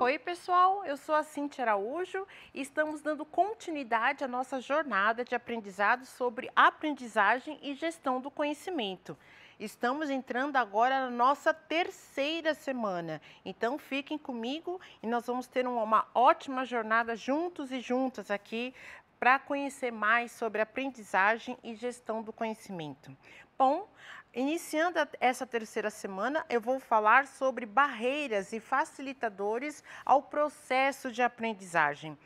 Oi, pessoal, eu sou a Cintia Araújo e estamos dando continuidade à nossa jornada de aprendizado sobre aprendizagem e gestão do conhecimento. Estamos entrando agora na nossa terceira semana, então fiquem comigo e nós vamos ter uma ótima jornada juntos e juntas aqui para conhecer mais sobre aprendizagem e gestão do conhecimento. Bom, iniciando essa terceira semana, eu vou falar sobre barreiras e facilitadores ao processo de aprendizagem.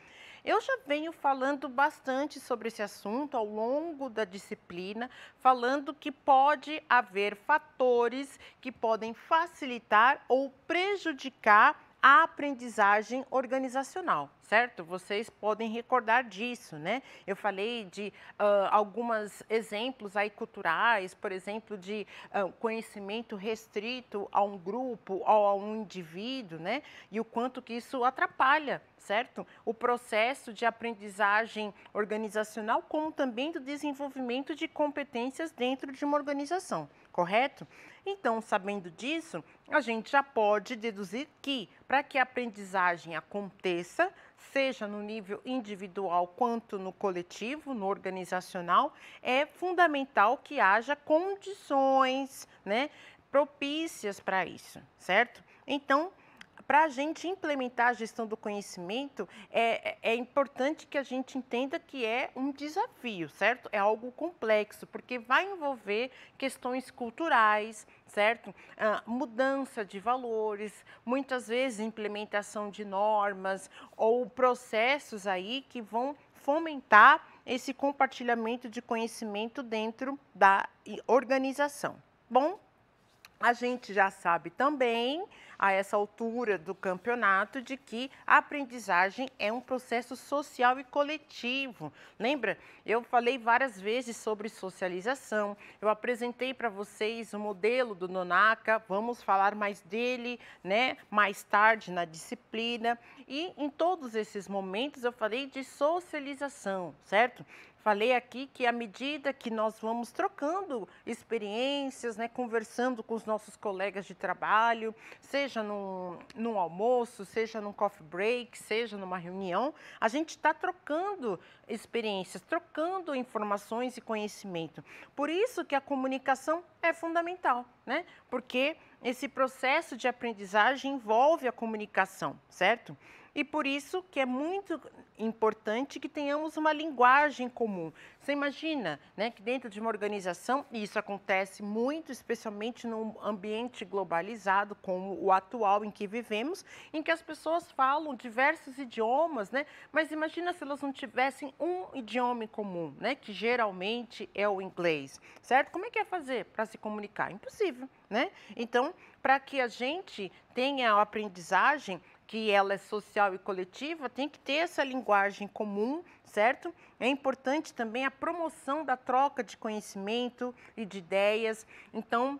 Eu já venho falando bastante sobre esse assunto ao longo da disciplina, falando que pode haver fatores que podem facilitar ou prejudicar aprendizagem organizacional, certo? Vocês podem recordar disso, né? Eu falei de uh, alguns exemplos aí culturais, por exemplo, de uh, conhecimento restrito a um grupo ou a um indivíduo, né? E o quanto que isso atrapalha, certo? O processo de aprendizagem organizacional, como também do desenvolvimento de competências dentro de uma organização correto? Então, sabendo disso, a gente já pode deduzir que, para que a aprendizagem aconteça, seja no nível individual quanto no coletivo, no organizacional, é fundamental que haja condições né, propícias para isso, certo? Então, para a gente implementar a gestão do conhecimento, é, é, é importante que a gente entenda que é um desafio, certo? É algo complexo, porque vai envolver questões culturais, certo? Ah, mudança de valores, muitas vezes implementação de normas ou processos aí que vão fomentar esse compartilhamento de conhecimento dentro da organização. Bom, a gente já sabe também, a essa altura do campeonato, de que a aprendizagem é um processo social e coletivo. Lembra? Eu falei várias vezes sobre socialização, eu apresentei para vocês o modelo do Nonaka, vamos falar mais dele né, mais tarde na disciplina. E em todos esses momentos eu falei de socialização, certo? Falei aqui que à medida que nós vamos trocando experiências, né, conversando com os nossos colegas de trabalho, seja num, num almoço, seja num coffee break, seja numa reunião, a gente está trocando experiências, trocando informações e conhecimento. Por isso que a comunicação é fundamental, né? Porque esse processo de aprendizagem envolve a comunicação, certo? E por isso que é muito importante que tenhamos uma linguagem comum. Você imagina né, que dentro de uma organização, e isso acontece muito, especialmente num ambiente globalizado como o atual em que vivemos, em que as pessoas falam diversos idiomas, né? mas imagina se elas não tivessem um idioma em comum, né, que geralmente é o inglês, certo? Como é que é fazer para se comunicar? Impossível, né? Então, para que a gente tenha a aprendizagem que ela é social e coletiva, tem que ter essa linguagem comum, certo? É importante também a promoção da troca de conhecimento e de ideias. Então,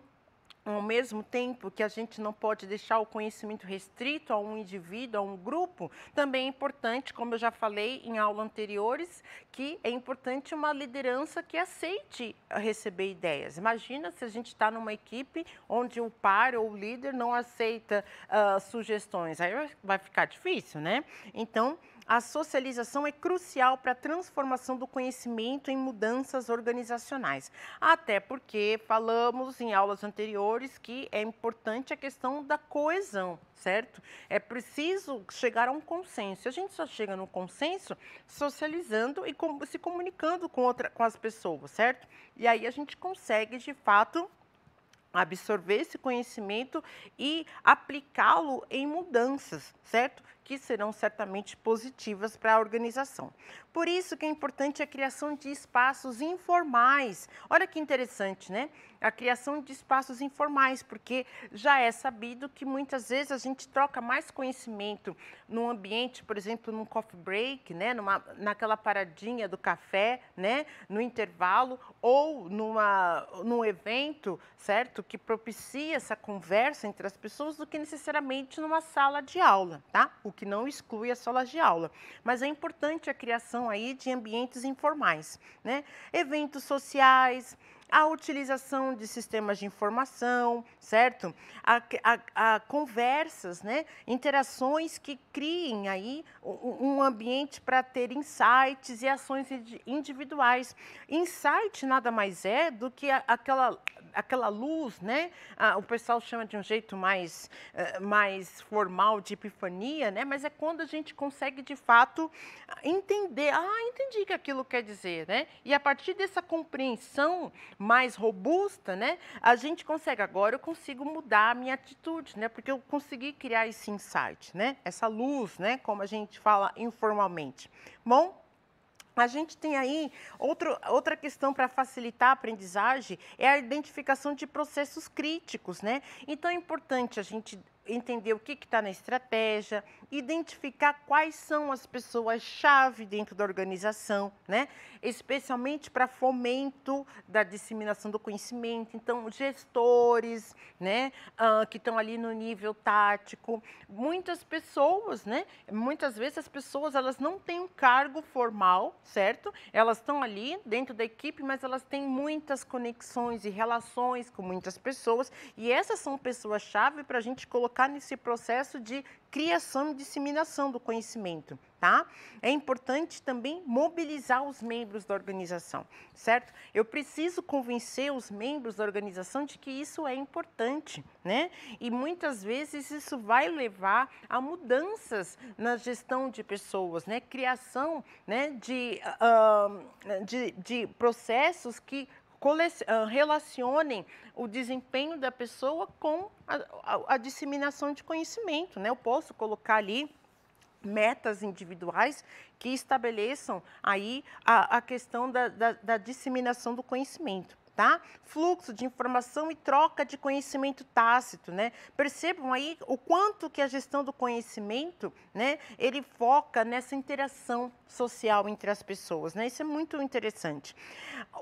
ao mesmo tempo que a gente não pode deixar o conhecimento restrito a um indivíduo, a um grupo, também é importante, como eu já falei em aulas anteriores, que é importante uma liderança que aceite receber ideias. Imagina se a gente está numa equipe onde o par ou o líder não aceita uh, sugestões, aí vai ficar difícil, né? Então, a socialização é crucial para a transformação do conhecimento em mudanças organizacionais. Até porque falamos em aulas anteriores que é importante a questão da coesão, certo? É preciso chegar a um consenso. A gente só chega no consenso socializando e com, se comunicando com, outra, com as pessoas, certo? E aí a gente consegue, de fato, absorver esse conhecimento e aplicá-lo em mudanças, certo? que serão certamente positivas para a organização. Por isso que é importante a criação de espaços informais. Olha que interessante, né? A criação de espaços informais, porque já é sabido que muitas vezes a gente troca mais conhecimento num ambiente, por exemplo, num coffee break, né? Numa, naquela paradinha do café, né? No intervalo ou numa, num evento, certo? Que propicia essa conversa entre as pessoas do que necessariamente numa sala de aula, tá? O que não exclui as salas de aula. Mas é importante a criação aí de ambientes informais, né? Eventos sociais, a utilização de sistemas de informação, certo? A, a, a conversas, né? interações que criem aí um, um ambiente para ter insights e ações individuais. Insight nada mais é do que a, aquela aquela luz, né? Ah, o pessoal chama de um jeito mais, eh, mais formal de epifania, né? Mas é quando a gente consegue de fato entender, ah, entendi o que aquilo quer dizer, né? E a partir dessa compreensão, mais robusta, né, a gente consegue agora eu consigo mudar a minha atitude, né, porque eu consegui criar esse insight, né, essa luz, né, como a gente fala informalmente. Bom, a gente tem aí outro, outra questão para facilitar a aprendizagem é a identificação de processos críticos, né? Então é importante a gente entender o que está na estratégia, identificar quais são as pessoas-chave dentro da organização, né? especialmente para fomento da disseminação do conhecimento. Então, gestores né? Uh, que estão ali no nível tático. Muitas pessoas, né? muitas vezes as pessoas elas não têm um cargo formal, certo? Elas estão ali dentro da equipe, mas elas têm muitas conexões e relações com muitas pessoas, e essas são pessoas-chave para a gente colocar colocar nesse processo de criação e disseminação do conhecimento, tá? É importante também mobilizar os membros da organização, certo? Eu preciso convencer os membros da organização de que isso é importante, né? E muitas vezes isso vai levar a mudanças na gestão de pessoas, né? Criação, né? De, uh, de, de processos que relacionem o desempenho da pessoa com a, a, a disseminação de conhecimento. Né? Eu posso colocar ali metas individuais que estabeleçam aí a, a questão da, da, da disseminação do conhecimento tá? Fluxo de informação e troca de conhecimento tácito, né? Percebam aí o quanto que a gestão do conhecimento, né, ele foca nessa interação social entre as pessoas, né? Isso é muito interessante.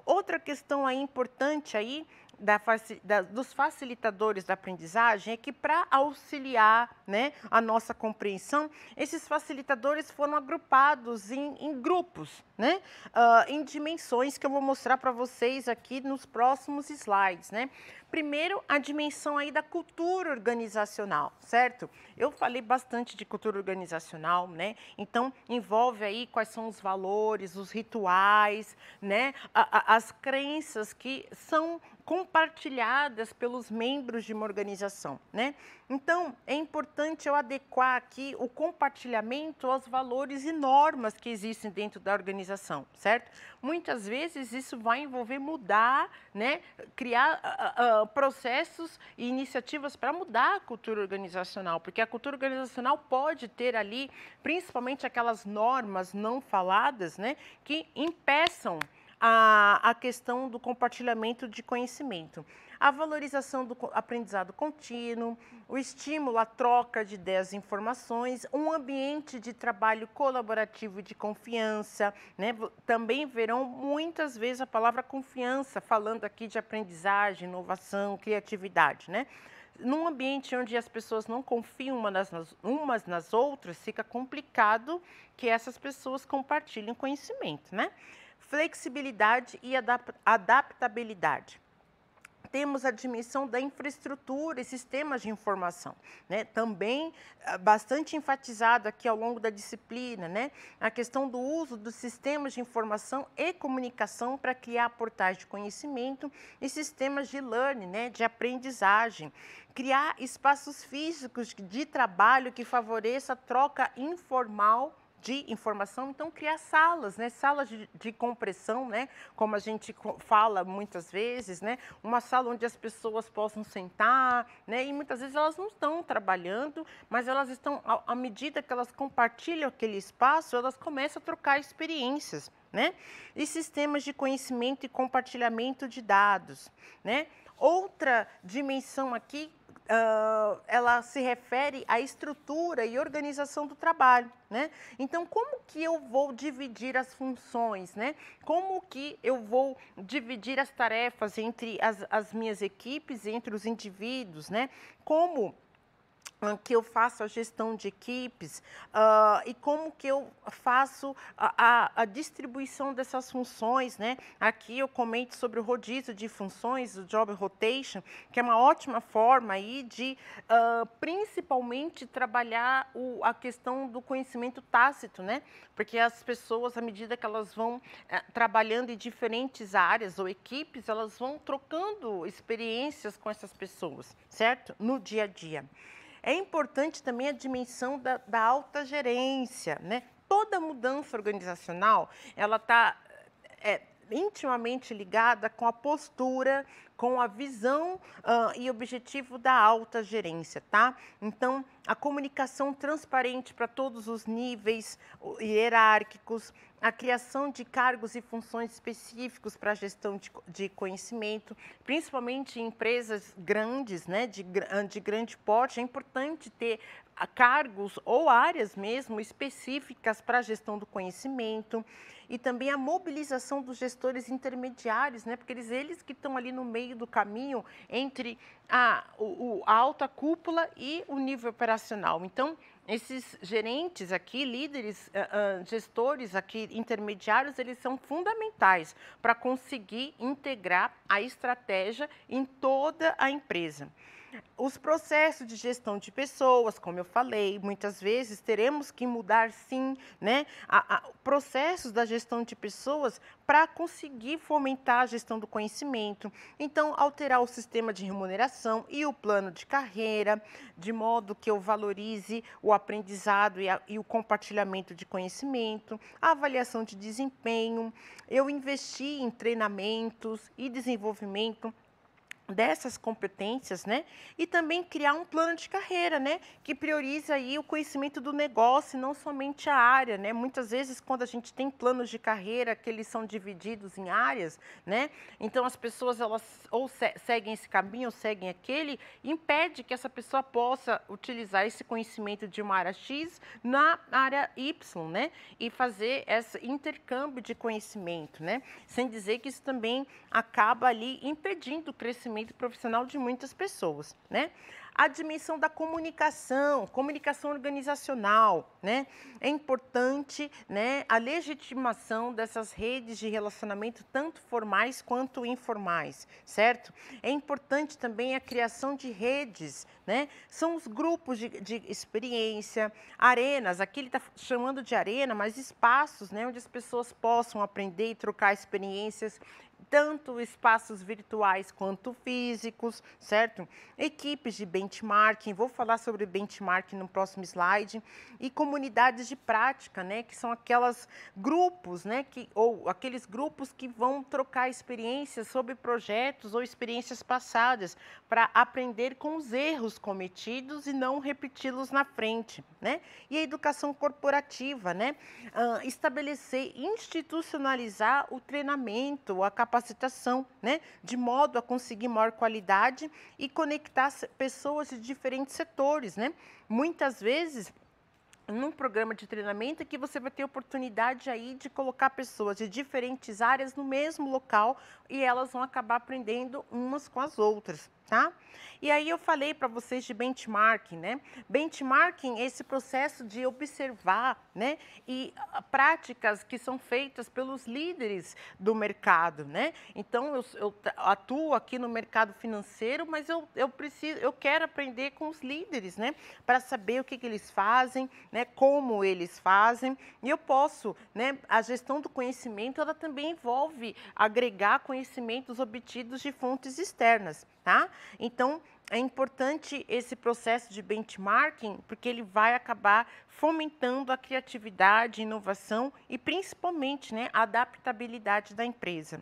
Outra questão aí importante aí da, da, dos facilitadores da aprendizagem é que, para auxiliar né, a nossa compreensão, esses facilitadores foram agrupados em, em grupos, né, uh, em dimensões que eu vou mostrar para vocês aqui nos próximos slides. Né. Primeiro, a dimensão aí da cultura organizacional, certo? Eu falei bastante de cultura organizacional, né? Então, envolve aí quais são os valores, os rituais, né? A, a, as crenças que são compartilhadas pelos membros de uma organização, né? Então, é importante eu adequar aqui o compartilhamento aos valores e normas que existem dentro da organização, certo? Muitas vezes isso vai envolver mudar, né? Criar uh, uh, processos e iniciativas para mudar a cultura organizacional, porque a cultura organizacional pode ter ali, principalmente aquelas normas não faladas, né? Que impeçam a, a questão do compartilhamento de conhecimento, a valorização do aprendizado contínuo, o estímulo à troca de ideias e informações, um ambiente de trabalho colaborativo e de confiança. Né? Também verão muitas vezes a palavra confiança, falando aqui de aprendizagem, inovação, criatividade. Né? num ambiente onde as pessoas não confiam nas, umas nas outras, fica complicado que essas pessoas compartilhem conhecimento, né? flexibilidade e adaptabilidade temos a dimensão da infraestrutura e sistemas de informação, né? Também ah, bastante enfatizado aqui ao longo da disciplina, né? A questão do uso dos sistemas de informação e comunicação para criar portais de conhecimento e sistemas de learning, né? De aprendizagem, criar espaços físicos de trabalho que favoreça a troca informal de informação, então criar salas, né? salas de, de compressão, né? como a gente fala muitas vezes, né? uma sala onde as pessoas possam sentar, né? e muitas vezes elas não estão trabalhando, mas elas estão, à medida que elas compartilham aquele espaço, elas começam a trocar experiências. Né? E sistemas de conhecimento e compartilhamento de dados, né? Outra dimensão aqui ela se refere à estrutura e organização do trabalho, né? Então, como que eu vou dividir as funções, né? Como que eu vou dividir as tarefas entre as, as minhas equipes, entre os indivíduos, né? Como que eu faço a gestão de equipes uh, e como que eu faço a, a, a, distribuição dessas funções, né? Aqui eu comento sobre o rodízio de funções, o job rotation, que é uma ótima forma aí de, uh, principalmente, trabalhar o, a questão do conhecimento tácito, né? Porque as pessoas, à medida que elas vão eh, trabalhando em diferentes áreas ou equipes, elas vão trocando experiências com essas pessoas, certo? No dia a dia. É importante também a dimensão da, da alta gerência, né? Toda mudança organizacional, ela está é, intimamente ligada com a postura, com a visão uh, e objetivo da alta gerência, tá? Então, a comunicação transparente para todos os níveis hierárquicos, a criação de cargos e funções específicos para a gestão de, de, conhecimento, principalmente em empresas grandes, né, de, ah, de grande porte, é importante ter ah, cargos ou áreas mesmo específicas para a gestão do conhecimento e também a mobilização dos gestores intermediários, né? porque eles, eles que estão ali no meio do caminho entre a, o, a alta cúpula e o nível operacional. Então, esses gerentes aqui, líderes, eh, eh, gestores aqui, intermediários, eles são fundamentais para conseguir integrar a estratégia em toda a empresa. Os processos de gestão de pessoas, como eu falei, muitas vezes teremos que mudar sim, né? A, a, processos da gestão de pessoas para conseguir fomentar a gestão do conhecimento. Então, alterar o sistema de remuneração e o plano de carreira, de modo que eu valorize o aprendizado e, a, e o compartilhamento de conhecimento, a avaliação de desempenho, eu investir em treinamentos e desenvolvimento dessas competências, né? E também criar um plano de carreira, né? Que prioriza aí o conhecimento do negócio, não somente a área, né? Muitas vezes quando a gente tem planos de carreira que eles são divididos em áreas, né? Então as pessoas elas ou se seguem esse caminho ou seguem aquele, impede que essa pessoa possa utilizar esse conhecimento de uma área X na área Y, né? E fazer esse intercâmbio de conhecimento, né? Sem dizer que isso também acaba ali impedindo o crescimento desenvolvimento profissional de muitas pessoas, né? A dimensão da comunicação, comunicação organizacional, né? É importante, né, a legitimação dessas redes de relacionamento tanto formais quanto informais, certo? É importante também a criação de redes, né? São os grupos de, de experiência, arenas, aqui ele está chamando de arena, mas espaços, né, onde as pessoas possam aprender e trocar experiências, tanto espaços virtuais quanto físicos, certo? Equipes de benchmarking, vou falar sobre benchmarking no próximo slide, e comunidades de prática, né, que são aquelas grupos, né, que ou aqueles grupos que vão trocar experiências sobre projetos ou experiências passadas para aprender com os erros cometidos e não repeti-los na frente, né? E a educação corporativa, né? Uh, estabelecer, institucionalizar o treinamento, a capacidade capacitação, né, de modo a conseguir maior qualidade e conectar pessoas de diferentes setores, né? Muitas vezes num programa de treinamento é que você vai ter oportunidade aí de colocar pessoas de diferentes áreas no mesmo local e elas vão acabar aprendendo umas com as outras tá? E aí eu falei para vocês de benchmarking, né? Benchmarking é esse processo de observar, né? E ah, práticas que são feitas pelos líderes do mercado, né? Então eu, eu atuo aqui no mercado financeiro, mas eu, eu preciso, eu quero aprender com os líderes, né? Para saber o que, que eles fazem, né? Como eles fazem e eu posso, né? A gestão do conhecimento ela também envolve agregar conhecimentos obtidos de fontes externas, tá? Então, é importante esse processo de benchmarking, porque ele vai acabar fomentando a criatividade, inovação e, principalmente, né, a adaptabilidade da empresa.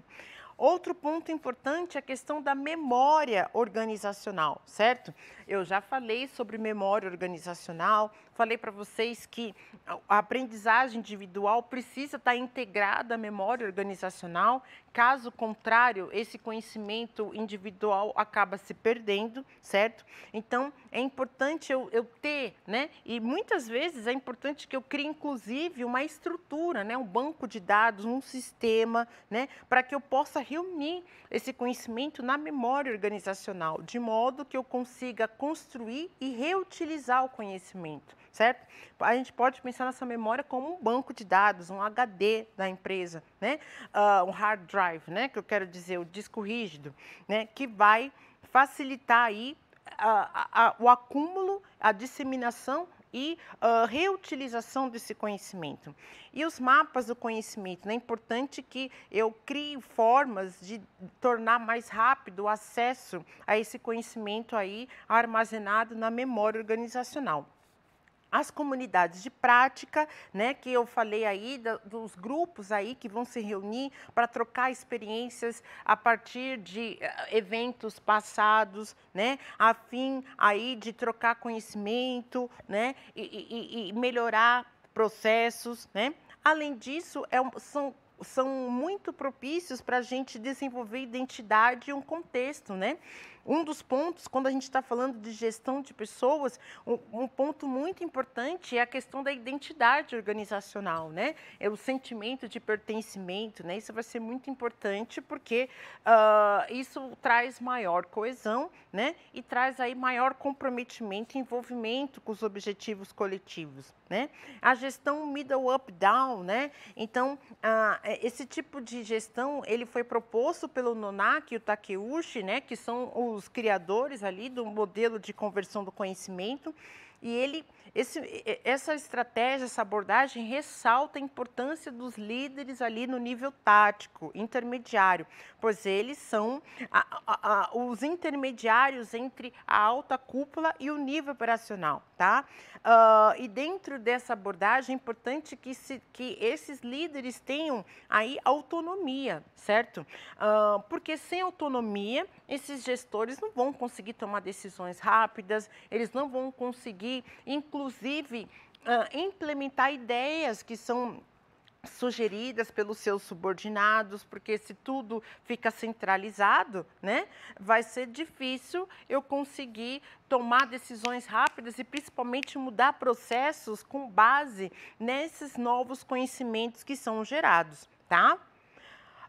Outro ponto importante é a questão da memória organizacional, certo? Eu já falei sobre memória organizacional, Falei para vocês que a aprendizagem individual precisa estar tá integrada à memória organizacional, caso contrário, esse conhecimento individual acaba se perdendo, certo? Então, é importante eu, eu ter, né? E muitas vezes é importante que eu crie, inclusive, uma estrutura, né? um banco de dados, um sistema, né? para que eu possa reunir esse conhecimento na memória organizacional, de modo que eu consiga construir e reutilizar o conhecimento certo? A gente pode pensar nessa memória como um banco de dados, um HD da empresa, né? Uh, um hard drive, né? Que eu quero dizer, o disco rígido, né? Que vai facilitar aí a, a, o acúmulo, a disseminação e uh, reutilização desse conhecimento. E os mapas do conhecimento, né? é importante que eu crie formas de tornar mais rápido o acesso a esse conhecimento aí armazenado na memória organizacional as comunidades de prática, né, que eu falei aí da, dos grupos aí que vão se reunir para trocar experiências a partir de eh, eventos passados, né, a fim aí de trocar conhecimento, né, e, e, e melhorar processos, né. Além disso, é, são são muito propícios para a gente desenvolver identidade e um contexto, né? Um dos pontos, quando a gente está falando de gestão de pessoas, um, um, ponto muito importante é a questão da identidade organizacional, né? É o sentimento de pertencimento, né? Isso vai ser muito importante porque uh, isso traz maior coesão, né? E traz aí maior comprometimento e envolvimento com os objetivos coletivos, né? A gestão middle up down, né? Então uh, esse tipo de gestão ele foi proposto pelo Nonak e o Takeuchi, né? Que são os os criadores ali do modelo de conversão do conhecimento. E ele, esse, essa estratégia, essa abordagem ressalta a importância dos líderes ali no nível tático, intermediário, pois eles são a, a, a, os intermediários entre a alta cúpula e o nível operacional tá? Uh, e dentro dessa abordagem, é importante que, se, que esses líderes tenham aí autonomia, certo? Uh, porque sem autonomia, esses gestores não vão conseguir tomar decisões rápidas, eles não vão conseguir, inclusive, uh, implementar ideias que são sugeridas pelos seus subordinados, porque se tudo fica centralizado, né, vai ser difícil eu conseguir tomar decisões rápidas e principalmente mudar processos com base nesses novos conhecimentos que são gerados, tá?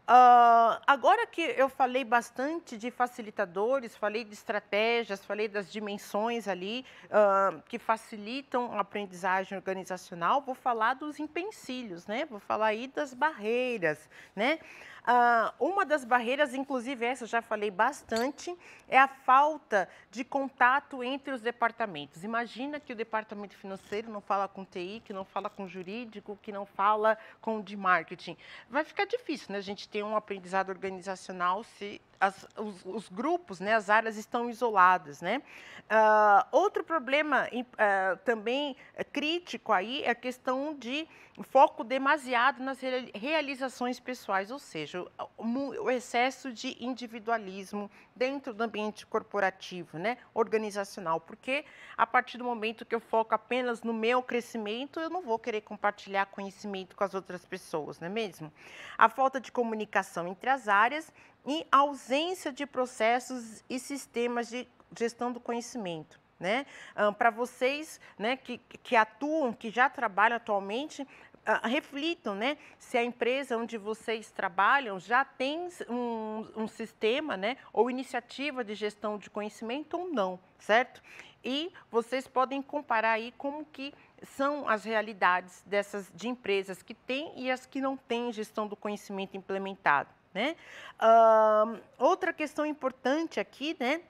Uh, agora que eu falei bastante de facilitadores, falei de estratégias, falei das dimensões ali uh, que facilitam a aprendizagem organizacional, vou falar dos empecilhos, né? Vou falar aí das barreiras, né? Uh, uma das barreiras, inclusive essa eu já falei bastante, é a falta de contato entre os departamentos. Imagina que o departamento financeiro não fala com TI, que não fala com jurídico, que não fala com de marketing. Vai ficar difícil, né, gente? tem um aprendizado organizacional se as, os, os, grupos, né, as áreas estão isoladas. Né? Uh, outro problema uh, também crítico aí é a questão de foco demasiado nas realizações pessoais, ou seja, o, o excesso de individualismo dentro do ambiente corporativo, né, organizacional, porque a partir do momento que eu foco apenas no meu crescimento, eu não vou querer compartilhar conhecimento com as outras pessoas, não é mesmo? A falta de comunicação entre as áreas em ausência de processos e sistemas de gestão do conhecimento. Né? Para vocês né, que, que atuam, que já trabalham atualmente, ah, reflitam né, se a empresa onde vocês trabalham já tem um, um sistema né, ou iniciativa de gestão de conhecimento ou não, certo? E vocês podem comparar aí como que são as realidades dessas de empresas que têm e as que não têm gestão do conhecimento implementado. Né? outra questão importante aqui, né?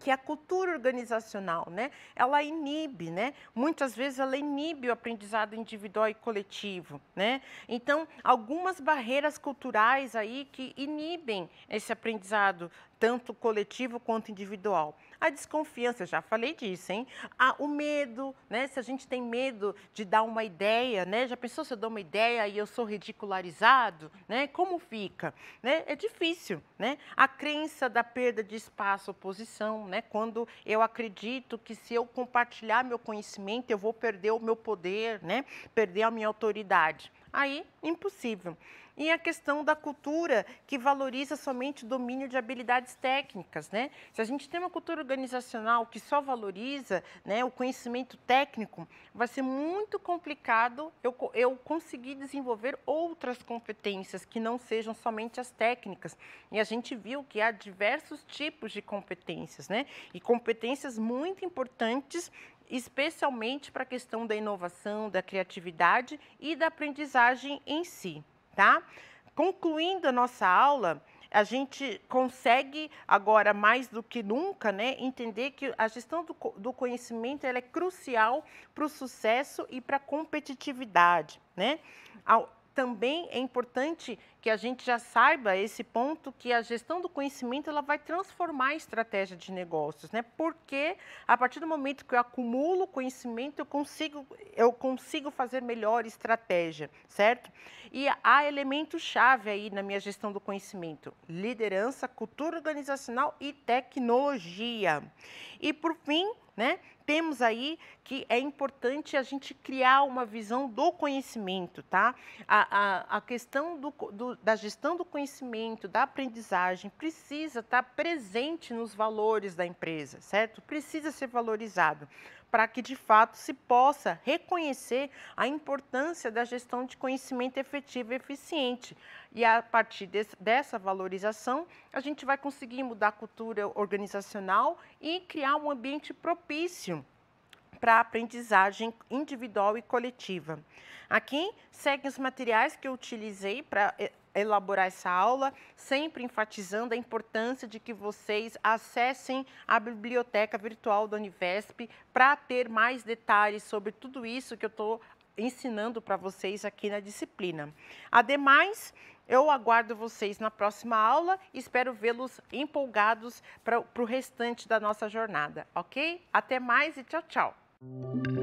que é a cultura organizacional, né? Ela inibe, né? Muitas vezes ela inibe o aprendizado individual e coletivo, né? Então, algumas barreiras culturais aí que inibem esse aprendizado tanto coletivo quanto individual. A desconfiança, eu já falei disso, hein? Ah, o medo, né? Se a gente tem medo de dar uma ideia, né? Já pensou se eu dou uma ideia e eu sou ridicularizado, né? Como fica? Né? É difícil, né? A crença da perda de espaço, posição, né? Quando eu acredito que se eu compartilhar meu conhecimento, eu vou perder o meu poder, né? Perder a minha autoridade. Aí, impossível. E a questão da cultura que valoriza somente o domínio de habilidades técnicas, né? Se a gente tem uma cultura organizacional que só valoriza né, o conhecimento técnico, vai ser muito complicado eu, eu conseguir desenvolver outras competências que não sejam somente as técnicas. E a gente viu que há diversos tipos de competências, né? E competências muito importantes especialmente para a questão da inovação, da criatividade e da aprendizagem em si tá? Concluindo a nossa aula, a gente consegue agora mais do que nunca, né, entender que a gestão do, do conhecimento é crucial para o sucesso e para a competitividade, né? Ao, também é importante que a gente já saiba esse ponto que a gestão do conhecimento ela vai transformar a estratégia de negócios, né? Porque a partir do momento que eu acumulo conhecimento, eu consigo eu consigo fazer melhor estratégia, certo? E há elemento-chave aí na minha gestão do conhecimento: liderança, cultura organizacional e tecnologia. E por fim, né? Temos aí que é importante a gente criar uma visão do conhecimento, tá? A, a, a questão do, do, da gestão do conhecimento, da aprendizagem, precisa estar presente nos valores da empresa, certo? Precisa ser valorizado para que de fato se possa reconhecer a importância da gestão de conhecimento efetivo e eficiente. E a partir dessa valorização, a gente vai conseguir mudar a cultura organizacional e criar um ambiente propício para a aprendizagem individual e coletiva. Aqui seguem os materiais que eu utilizei para eh, elaborar essa aula, sempre enfatizando a importância de que vocês acessem a biblioteca virtual da Univesp para ter mais detalhes sobre tudo isso que eu estou ensinando para vocês aqui na disciplina. Ademais, eu aguardo vocês na próxima aula e espero vê-los empolgados para o restante da nossa jornada, ok? Até mais e tchau, tchau!